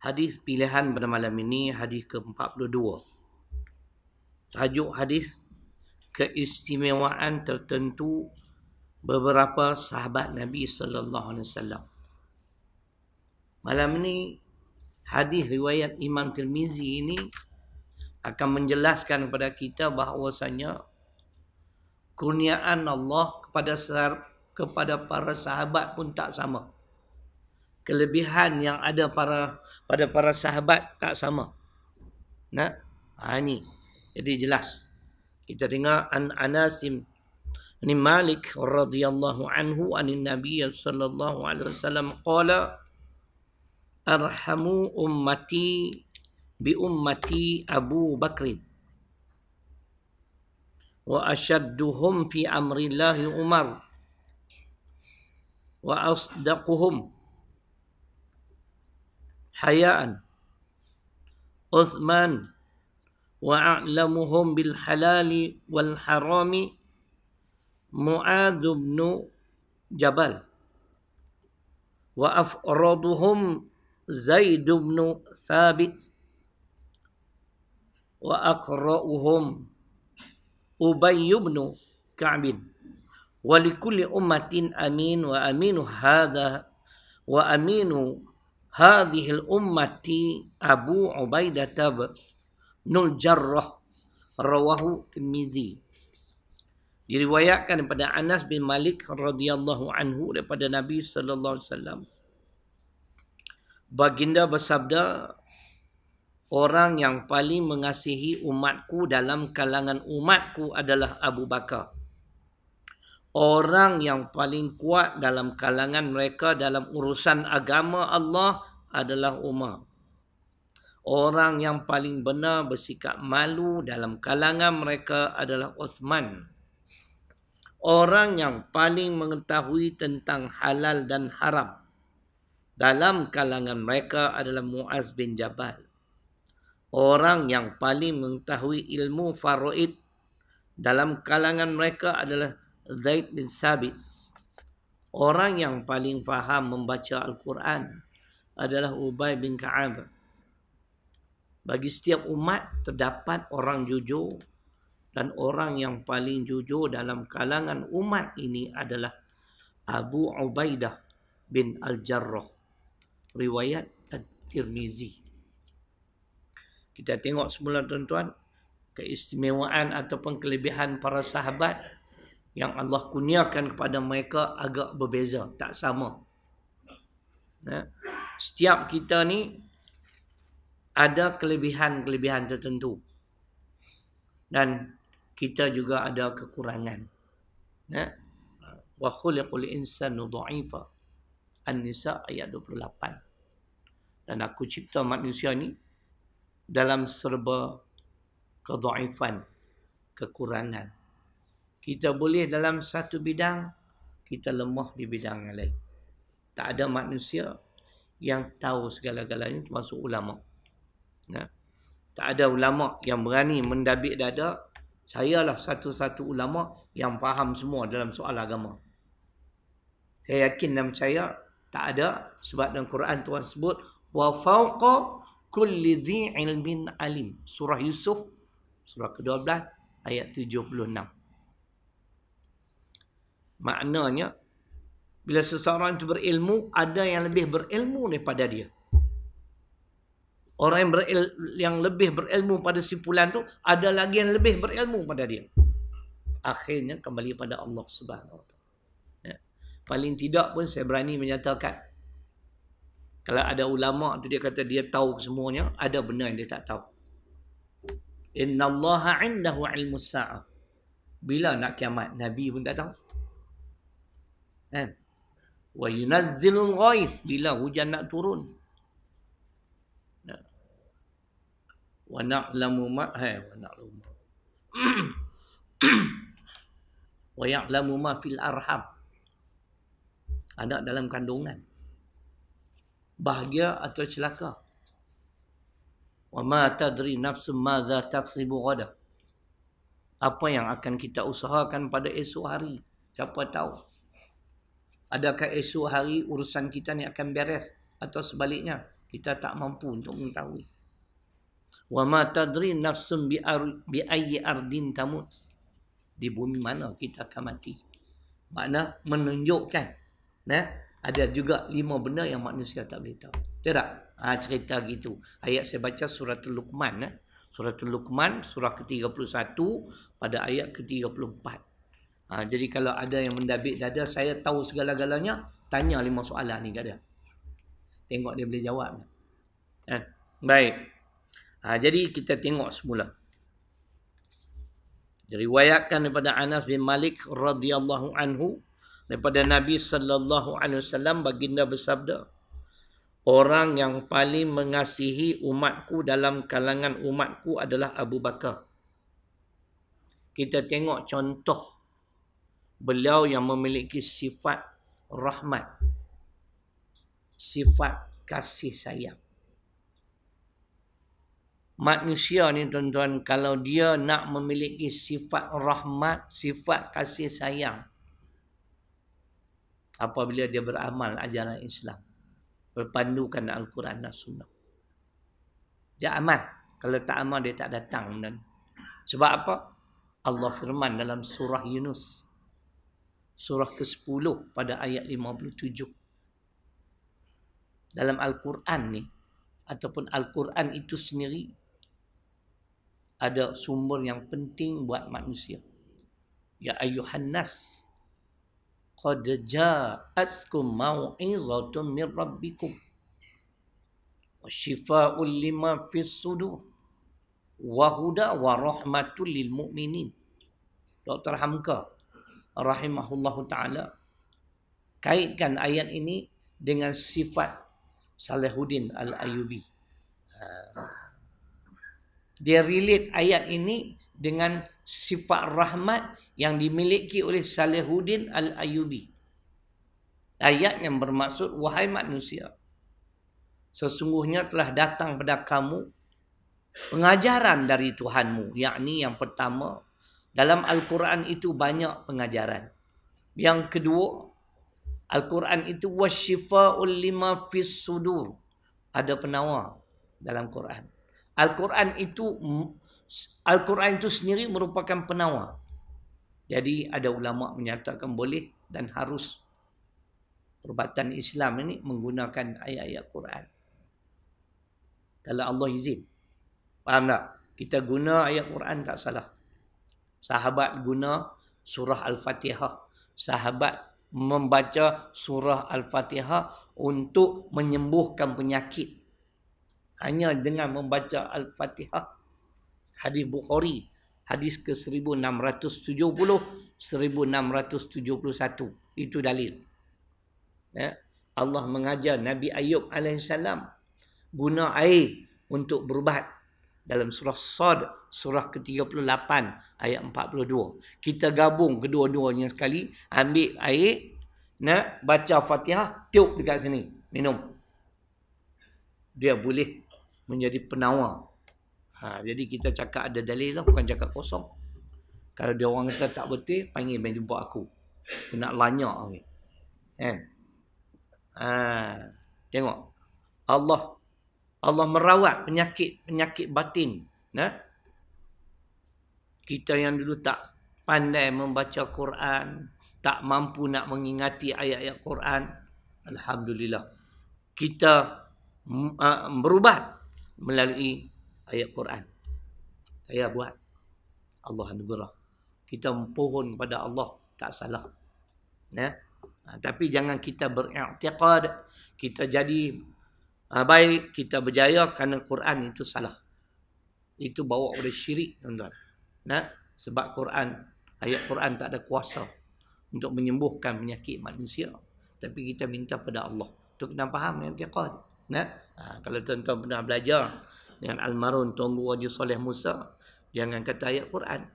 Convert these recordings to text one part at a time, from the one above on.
Hadis pilihan pada malam ini hadis ke-42. Tajuk hadis keistimewaan tertentu beberapa sahabat Nabi sallallahu alaihi wasallam. Malam ini hadis riwayat Imam Tirmizi ini akan menjelaskan kepada kita bahawasanya kurniaan Allah kepada kepada para sahabat pun tak sama kelebihan yang ada para pada para sahabat tak sama. Nah, ha, ini jadi jelas. Kita dengar an Anasim ni Malik radhiyallahu anhu An Nabi sallallahu alaihi wasallam qala arhamu ummati bi ummati Abu Bakr wa ashadduhum fi amri Allah Umar wa asdaquhum حياء عثمان وأعلمهم بالحلال والحرام معاذ بن جبل وأفرضهم زيد بن ثابت وأقرأهم أبي بن كعب ولكل أمة أمين وأمين هذا وأمين هذه الأمة أبو عبيدة بن الجرح رواه الترمذي diriwayatkan daripada Anas bin Malik radhiyallahu anhu daripada Nabi sallallahu alaihi wasallam baginda bersabda orang yang paling mengasihi umatku dalam kalangan umatku adalah Abu Bakar orang yang paling kuat dalam kalangan mereka dalam urusan agama Allah adalah Umar. Orang yang paling benar bersikap malu dalam kalangan mereka adalah Uthman. Orang yang paling mengetahui tentang halal dan haram dalam kalangan mereka adalah Muaz bin Jabal. Orang yang paling mengetahui ilmu faraid dalam kalangan mereka adalah Zaid bin Sabit. Orang yang paling faham membaca Al-Quran adalah Ubay bin Ka'ab. Bagi setiap umat terdapat orang jujur dan orang yang paling jujur dalam kalangan umat ini adalah Abu Ubaidah bin Al-Jarrah. Riwayat al tirmizi Kita tengok semula tuan-tuan keistimewaan ataupun kelebihan para sahabat yang Allah kurniakan kepada mereka agak berbeza, tak sama. Ya. Setiap kita ni ada kelebihan-kelebihan tertentu. Dan kita juga ada kekurangan. Ya. Wa khuliqul insanu dha'ifa. An-Nisa ayat 28. Dan aku cipta manusia ni dalam serba kedhaifan, kekurangan kita boleh dalam satu bidang kita lemah di bidang yang lain tak ada manusia yang tahu segala-galanya termasuk ulama nah tak ada ulama yang berani mendabik dada sayalah satu-satu ulama yang faham semua dalam soal agama saya yakin dan percaya tak ada sebab dalam Quran Tuhan sebut wa fawqa kulli dhi ilmin alim surah Yusuf surah ke-12 ayat 76 Maknanya, bila seseorang itu berilmu, ada yang lebih berilmu daripada dia. Orang yang, beril, yang lebih berilmu pada simpulan tu ada lagi yang lebih berilmu pada dia. Akhirnya kembali pada Allah Subhanahu SWT. Ya. Paling tidak pun saya berani menyatakan. Kalau ada ulama' tu dia kata dia tahu semuanya, ada benda yang dia tak tahu. Inna Allah indahu ilmu sa'ah. Bila nak kiamat? Nabi pun tak tahu. Kan? Wa yunazzilul ghaith bila hujan nak turun. Wa na'lamu ma hai wa na'lamu. Wa ya'lamu ma fil arham. Anak dalam kandungan. Bahagia atau celaka. Wa ma tadri nafsu madza taksibu ghadan. Apa yang akan kita usahakan pada esok hari? Siapa tahu? Adakah esok hari urusan kita ni akan beres atau sebaliknya kita tak mampu untuk mengetahui. Wa ma tadri nafsun bi bi ayyi ardin tamut. Di bumi mana kita akan mati? Makna menunjukkan nah ya? ada juga lima benda yang manusia tak boleh tahu. Betul tak? Ha, cerita gitu. Ayat saya baca surah Luqman. Eh? Ya? Surah Luqman, surah ke-31 pada ayat ke-34. Ha, jadi kalau ada yang mendabik dada, saya tahu segala-galanya, tanya lima soalan ni kat dia. Tengok dia boleh jawab. Ha, baik. Ha, jadi kita tengok semula. Diriwayatkan daripada Anas bin Malik radhiyallahu anhu daripada Nabi sallallahu alaihi wasallam baginda bersabda orang yang paling mengasihi umatku dalam kalangan umatku adalah Abu Bakar. Kita tengok contoh beliau yang memiliki sifat rahmat sifat kasih sayang manusia ni tuan-tuan kalau dia nak memiliki sifat rahmat sifat kasih sayang apabila dia beramal ajaran Islam berpandukan al-Quran dan sunnah dia amal kalau tak amal dia tak datang dan sebab apa Allah firman dalam surah Yunus surah ke-10 pada ayat 57. Dalam Al-Quran ni, ataupun Al-Quran itu sendiri, ada sumber yang penting buat manusia. Ya ayuhan nas, qad ja'askum mau'izatun min rabbikum. Wa shifa'un lima fis sudur. Wahuda wa rahmatul lil mu'minin. Dr. Hamka, Rahimahullah taala kaitkan ayat ini dengan sifat Salahuddin al Ayubi. Dia relate ayat ini dengan sifat rahmat yang dimiliki oleh Salahuddin al Ayubi. Ayat yang bermaksud wahai manusia sesungguhnya telah datang pada kamu pengajaran dari Tuhanmu yakni yang pertama dalam Al-Quran itu banyak pengajaran. Yang kedua, Al-Quran itu wasyifa'ul lima fis sudur. Ada penawar dalam Quran. Al-Quran itu Al-Quran itu sendiri merupakan penawar. Jadi ada ulama menyatakan boleh dan harus perubatan Islam ini menggunakan ayat-ayat Quran. Kalau Allah izin. Faham tak? Kita guna ayat Quran tak salah. Sahabat guna surah Al-Fatihah. Sahabat membaca surah Al-Fatihah untuk menyembuhkan penyakit. Hanya dengan membaca Al-Fatihah. Hadis Bukhari. Hadis ke 1670, 1671. Itu dalil. Ya. Allah mengajar Nabi Ayub AS guna air untuk berubat dalam surah Sad surah ke-38 ayat 42. Kita gabung kedua-duanya sekali, ambil air, nak baca Fatihah, tiup dekat sini, minum. Dia boleh menjadi penawar. Ha, jadi kita cakap ada dalil lah, bukan cakap kosong. Kalau dia orang kata tak betul, panggil main jumpa aku. Aku nak lanyak. Okay. Kan? Ha, tengok. Allah Allah merawat penyakit-penyakit batin. Ya? Kita yang dulu tak pandai membaca Quran, tak mampu nak mengingati ayat-ayat Quran, Alhamdulillah. Kita uh, berubat melalui ayat Quran. Saya buat. Allah anugerah. Kita mempohon kepada Allah. Tak salah. Ya? Ha, tapi jangan kita beriktiqad. Kita jadi Ha, baik kita berjaya kerana Quran itu salah. Itu bawa oleh syirik, tuan-tuan. Nah, sebab Quran, ayat Quran tak ada kuasa untuk menyembuhkan penyakit manusia. Tapi kita minta pada Allah. Itu kena faham yang tiqah. Nah, ha, kalau tuan-tuan pernah belajar dengan Al-Marun, Tuan Guwaji Soleh Musa, jangan kata ayat Quran.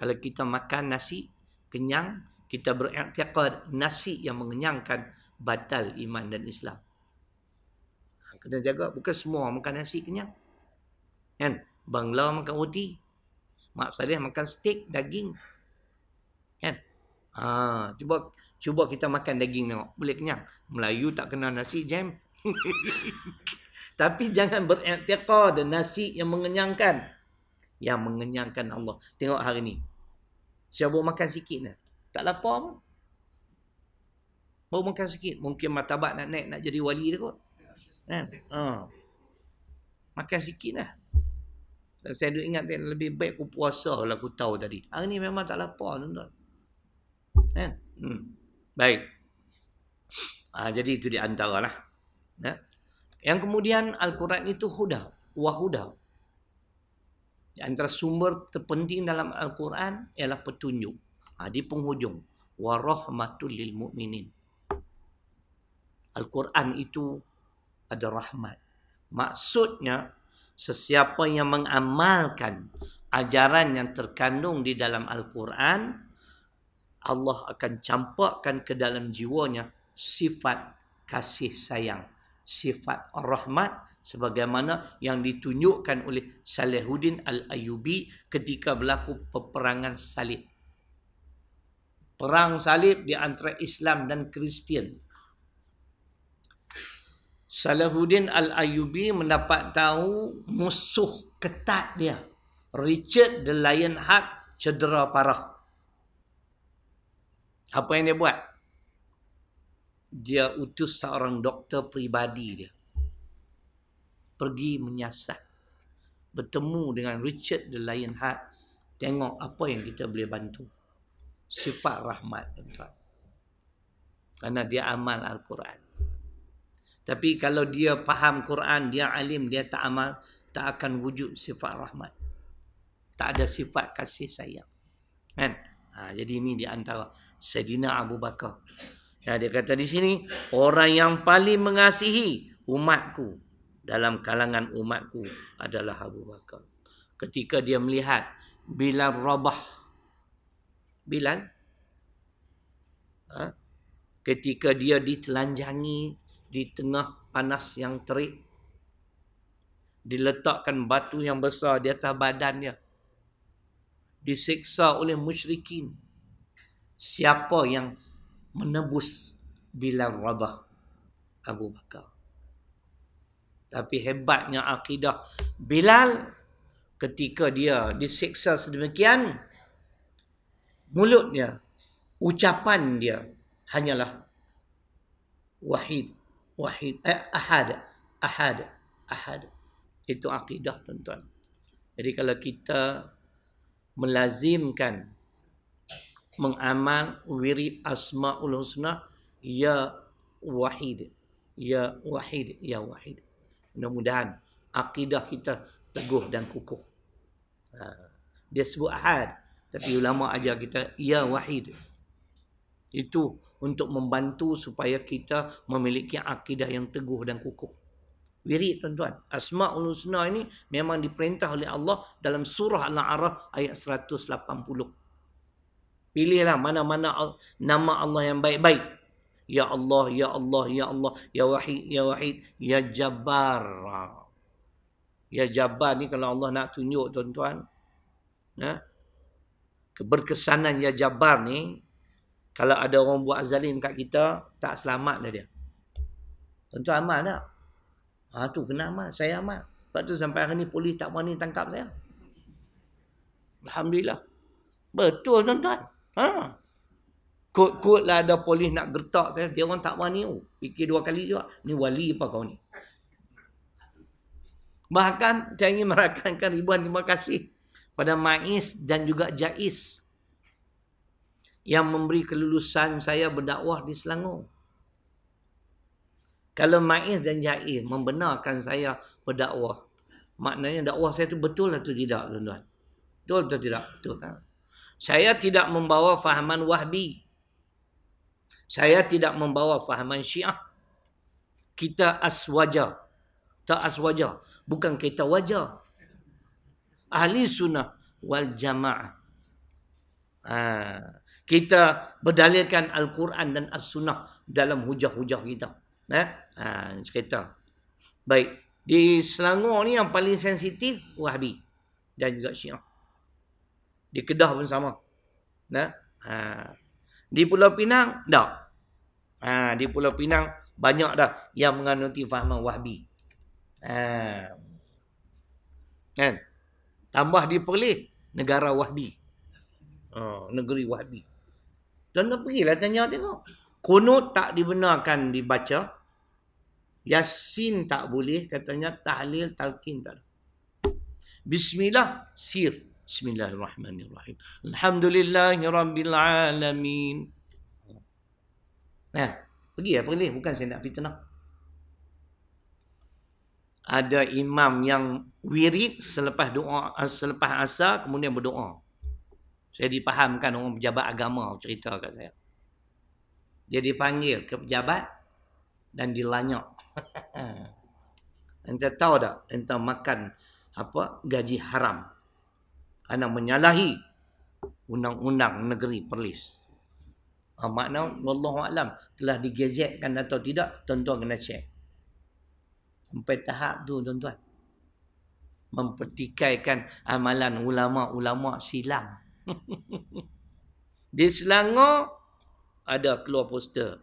Kalau kita makan nasi, kenyang, kita beriktiqad nasi yang mengenyangkan batal iman dan Islam kena jaga bukan semua makan nasi kenyang kan bangla makan roti mak saleh makan steak daging kan ha cuba cuba kita makan daging tengok boleh kenyang melayu tak kena nasi jam tapi jangan dan nasi yang mengenyangkan yang mengenyangkan Allah tengok hari ni siapa baru makan sikit dah tak lapar pun Baru makan sikit. Mungkin matabat nak naik, nak jadi wali dia kot. Kan? Ha. Makan sikit lah. Saya duk ingat yang lebih baik aku puasa kalau aku tahu tadi. Hari ni memang tak lapar tuan kan? Hmm. Baik. Ha, jadi itu di antara lah. Ha? Yang kemudian Al-Quran itu huda. Wahuda. Antara sumber terpenting dalam Al-Quran ialah petunjuk. Ha, di penghujung. Warahmatul lil mu'minin. Al-Quran itu ada rahmat. Maksudnya, sesiapa yang mengamalkan ajaran yang terkandung di dalam Al-Quran, Allah akan campakkan ke dalam jiwanya sifat kasih sayang. Sifat rahmat sebagaimana yang ditunjukkan oleh Salihuddin Al-Ayubi ketika berlaku peperangan salib. Perang salib di antara Islam dan Kristian. Salahuddin Al-Ayubi mendapat tahu musuh ketat dia. Richard the Lionheart cedera parah. Apa yang dia buat? Dia utus seorang doktor pribadi dia. Pergi menyiasat. Bertemu dengan Richard the Lionheart. Tengok apa yang kita boleh bantu. Sifat rahmat tuan-tuan. Kerana dia amal Al-Quran. Tapi kalau dia faham Quran, dia alim, dia tak amal, tak akan wujud sifat rahmat. Tak ada sifat kasih sayang. Kan? Ha, jadi ini di antara Sayyidina Abu Bakar. Ya, dia kata di sini, orang yang paling mengasihi umatku dalam kalangan umatku adalah Abu Bakar. Ketika dia melihat Bilal Rabah. Bilal? Ha? Ketika dia ditelanjangi di tengah panas yang terik. Diletakkan batu yang besar di atas badannya. disiksa oleh musyrikin. Siapa yang menebus Bilal Rabah Abu Bakar. Tapi hebatnya akidah Bilal ketika dia disiksa sedemikian. Mulutnya, ucapan dia hanyalah wahid wahid eh, ahad ahad ahad itu akidah tuan-tuan jadi kalau kita melazimkan mengamal wirid asmaul husna ya wahid ya wahid ya wahid mudah-mudahan akidah kita teguh dan kukuh ha. dia sebut ahad tapi ulama ajar kita ya wahid itu untuk membantu supaya kita memiliki akidah yang teguh dan kukuh. Wiri tuan-tuan. Asma'ul Husna ini memang diperintah oleh Allah dalam surah Al-A'raf ayat 180. Pilihlah mana-mana nama Allah yang baik-baik. Ya Allah, Ya Allah, Ya Allah, Ya Wahid, Ya Wahid, Ya Jabbar. Ya Jabbar ni kalau Allah nak tunjuk tuan-tuan. Ya, keberkesanan Ya Jabbar ni kalau ada orang buat zalim kat kita, tak selamat dah dia. Tentu aman tak? Ha, tu kena aman. Saya aman. Sebab tu sampai hari ni polis tak berani tangkap saya. Alhamdulillah. Betul tuan-tuan. Ha. Kut-kut lah ada polis nak gertak saya. Dia orang tak berani. Oh. Fikir dua kali juga. Ni wali apa kau ni? Bahkan saya ingin merakankan ribuan terima kasih pada Maiz dan juga Jaiz yang memberi kelulusan saya berdakwah di Selangor. Kalau Ma'iz dan Ja'ir membenarkan saya berdakwah, maknanya dakwah saya itu betul atau tidak, tuan-tuan? Betul atau tidak? Betul. Ha? Saya tidak membawa fahaman wahbi. Saya tidak membawa fahaman syiah. Kita aswaja. Tak aswaja. Bukan kita wajah. Ahli sunnah wal jamaah. Ha kita berdalilkan Al-Quran dan As-Sunnah dalam hujah-hujah kita. Eh? Ha, cerita. Baik. Di Selangor ni yang paling sensitif, Wahabi. Dan juga Syiah. Di Kedah pun sama. Eh? Ha. Di Pulau Pinang, tak. Ha, di Pulau Pinang, banyak dah yang menganuti fahaman Wahabi. Ha. Kan? Tambah di Perlis, negara Wahabi. Ha, negeri Wahabi. Tuan-tuan pergilah tanya tengok. Kunut tak dibenarkan dibaca. Yasin tak boleh katanya tahlil talqin tak. Bismillah sir. Bismillahirrahmanirrahim. Alhamdulillahirrabbilalamin. Nah, pergi ya, lah, pergi. Bukan saya nak fitnah. Ada imam yang wirid selepas doa selepas asar kemudian berdoa. Saya dipahamkan orang pejabat agama cerita kat saya. Dia dipanggil ke pejabat dan dilanyok. Anda tahu tak entah makan apa gaji haram. Karena menyalahi undang-undang negeri Perlis. Ha, makna wallahu alam telah digazetkan atau tidak tuan-tuan kena cek. Sampai tahap tu tuan-tuan mempertikaikan amalan ulama-ulama silam. Di Selangor ada keluar poster.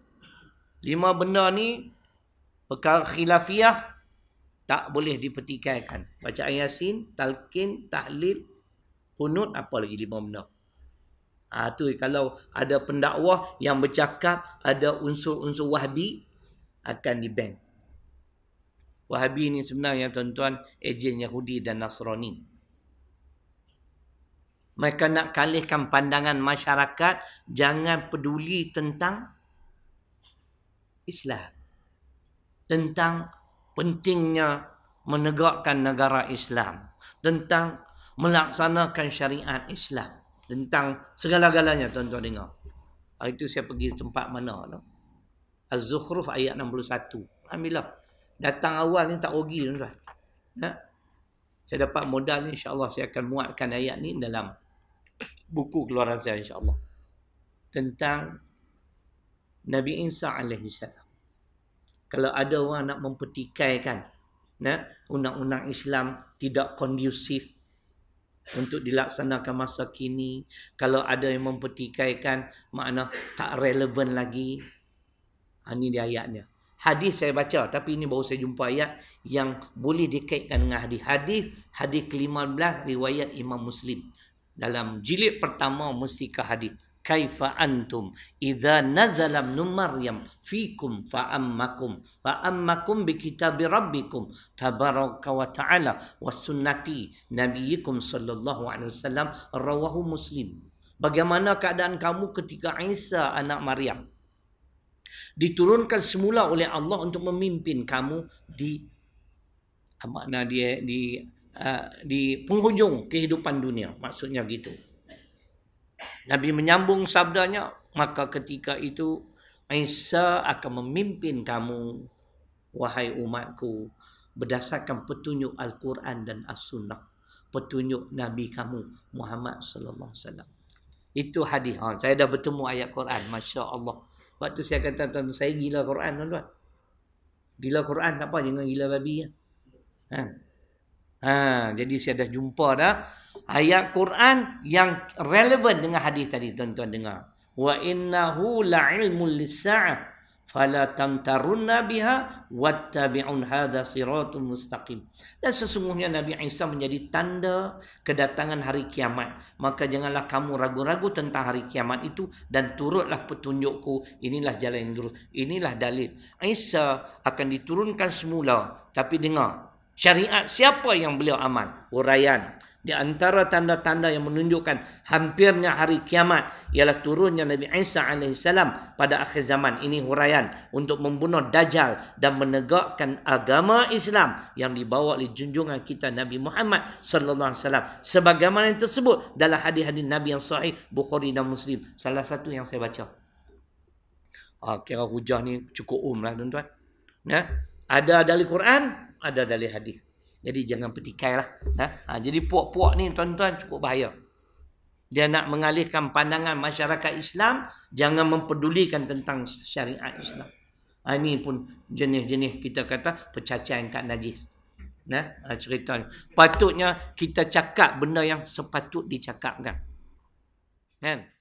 Lima benda ni perkara khilafiah tak boleh dipertikaikan. Baca ayat Yasin, talqin, tahlil, kunut apa lagi lima benda. Ha, tu kalau ada pendakwah yang bercakap ada unsur-unsur wahabi akan dibang. Wahabi ni sebenarnya tuan-tuan ejen Yahudi dan Nasrani. Mereka nak kalihkan pandangan masyarakat jangan peduli tentang Islam. Tentang pentingnya menegakkan negara Islam. Tentang melaksanakan syariat Islam. Tentang segala-galanya tuan-tuan dengar. Hari itu saya pergi tempat mana tu. Az-Zukhruf ayat 61. Alhamdulillah. Datang awal ni tak rugi tuan-tuan. Ya? Saya dapat modal ni insyaAllah saya akan muatkan ayat ni dalam buku keluaran saya insyaAllah tentang Nabi Isa AS kalau ada orang nak mempertikaikan nah, undang-undang Islam tidak kondusif untuk dilaksanakan masa kini kalau ada yang mempertikaikan makna tak relevan lagi ha, ini dia ayatnya hadis saya baca tapi ini baru saya jumpa ayat yang boleh dikaitkan dengan hadis hadis hadis ke-15 riwayat Imam Muslim dalam jilid pertama mesti ke hadis kaifa antum idza nazala ibn maryam fikum fa ammakum fa ammakum bi kitab rabbikum tabaraka wa taala wa sunnati nabiyikum sallallahu alaihi wasallam rawahu muslim bagaimana keadaan kamu ketika Isa anak Maryam diturunkan semula oleh Allah untuk memimpin kamu di apa dia di Ah, di penghujung kehidupan dunia maksudnya gitu Nabi menyambung sabdanya maka ketika itu Isa akan memimpin kamu wahai umatku berdasarkan petunjuk Al-Quran dan As-Sunnah petunjuk Nabi kamu Muhammad sallallahu alaihi wasallam itu hadis ha, saya dah bertemu ayat Quran masya-Allah waktu saya kata tuan saya gila Quran tuan-tuan gila Quran tak apa jangan gila babi ya. Ha. Ha, jadi saya dah jumpa dah ayat Quran yang relevan dengan hadis tadi tuan-tuan dengar. Wa innahu la'ilmul lisa'ah fala tamtarunna biha wattabi'un hadha siratul mustaqim. Dan sesungguhnya Nabi Isa menjadi tanda kedatangan hari kiamat. Maka janganlah kamu ragu-ragu tentang hari kiamat itu dan turutlah petunjukku. Inilah jalan yang lurus. Inilah dalil. Isa akan diturunkan semula. Tapi dengar, syariat siapa yang beliau aman huraian di antara tanda-tanda yang menunjukkan hampirnya hari kiamat ialah turunnya Nabi Isa AS pada akhir zaman. Ini huraian untuk membunuh Dajjal dan menegakkan agama Islam yang dibawa oleh junjungan kita Nabi Muhammad sallallahu alaihi wasallam. Sebagaimana yang tersebut dalam hadis-hadis Nabi yang sahih Bukhari dan Muslim. Salah satu yang saya baca. Ah, kira hujah ni cukup um lah tuan-tuan. Ya? ada dari Quran, ada dalil hadis. Jadi jangan petikai lah. Ha? ha? Jadi puak-puak ni tuan-tuan cukup bahaya. Dia nak mengalihkan pandangan masyarakat Islam. Jangan mempedulikan tentang syariat Islam. Ha, ini pun jenis-jenis kita kata pecacian kat najis. Nah, ha? ha, cerita ni. Patutnya kita cakap benda yang sepatut dicakapkan. Kan? Ha?